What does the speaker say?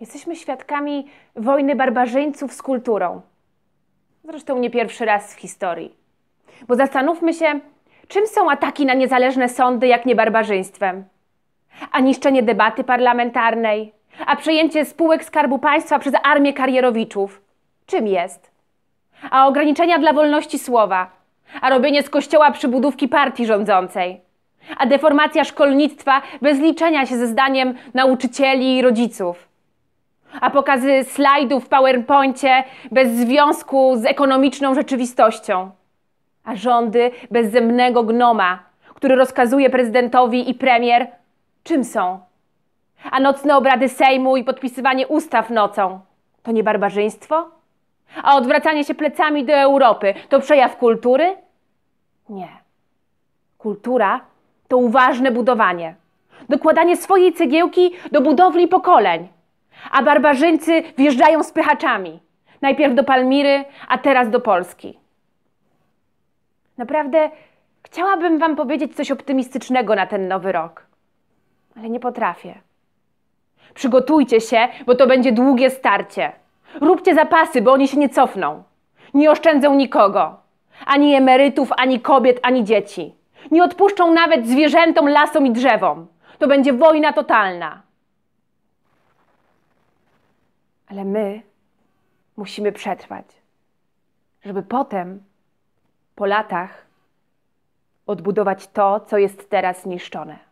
Jesteśmy świadkami wojny barbarzyńców z kulturą. Zresztą nie pierwszy raz w historii. Bo zastanówmy się, czym są ataki na niezależne sądy, jak nie barbarzyństwem? A niszczenie debaty parlamentarnej, a przejęcie spółek Skarbu Państwa przez armię karierowiczów. Czym jest? A ograniczenia dla wolności słowa, a robienie z kościoła przybudówki partii rządzącej, a deformacja szkolnictwa bez liczenia się ze zdaniem nauczycieli i rodziców a pokazy slajdów w PowerPoincie bez związku z ekonomiczną rzeczywistością, a rządy bez zemnego gnoma, który rozkazuje prezydentowi i premier, czym są, a nocne obrady Sejmu i podpisywanie ustaw nocą. To nie barbarzyństwo? A odwracanie się plecami do Europy to przejaw kultury? Nie. Kultura to uważne budowanie, dokładanie swojej cegiełki do budowli pokoleń a barbarzyńcy wjeżdżają z pychaczami. Najpierw do Palmiry, a teraz do Polski. Naprawdę chciałabym Wam powiedzieć coś optymistycznego na ten nowy rok, ale nie potrafię. Przygotujcie się, bo to będzie długie starcie. Róbcie zapasy, bo oni się nie cofną. Nie oszczędzą nikogo ani emerytów, ani kobiet, ani dzieci. Nie odpuszczą nawet zwierzętom, lasom i drzewom. To będzie wojna totalna ale my musimy przetrwać, żeby potem, po latach, odbudować to, co jest teraz niszczone.